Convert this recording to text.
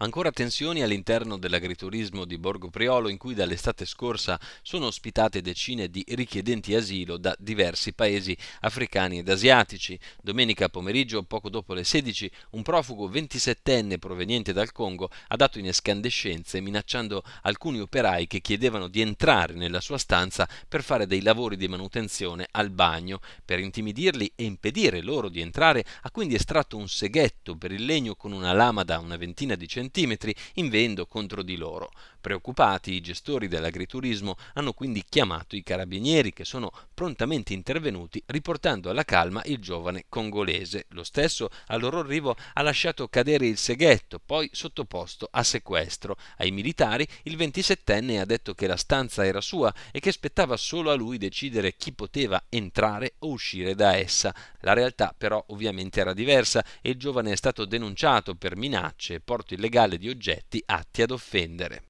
Ancora tensioni all'interno dell'agriturismo di Borgo Priolo in cui dall'estate scorsa sono ospitate decine di richiedenti asilo da diversi paesi africani ed asiatici. Domenica pomeriggio, poco dopo le 16, un profugo 27enne proveniente dal Congo ha dato in escandescenze minacciando alcuni operai che chiedevano di entrare nella sua stanza per fare dei lavori di manutenzione al bagno. Per intimidirli e impedire loro di entrare ha quindi estratto un seghetto per il legno con una lama da una ventina di centimetri cm invendo contro di loro. Preoccupati, i gestori dell'agriturismo hanno quindi chiamato i carabinieri che sono prontamente intervenuti riportando alla calma il giovane congolese. Lo stesso al loro arrivo ha lasciato cadere il seghetto, poi sottoposto a sequestro. Ai militari il 27enne ha detto che la stanza era sua e che spettava solo a lui decidere chi poteva entrare o uscire da essa. La realtà però ovviamente era diversa e il giovane è stato denunciato per minacce e porto illegale illegale di oggetti atti ad offendere.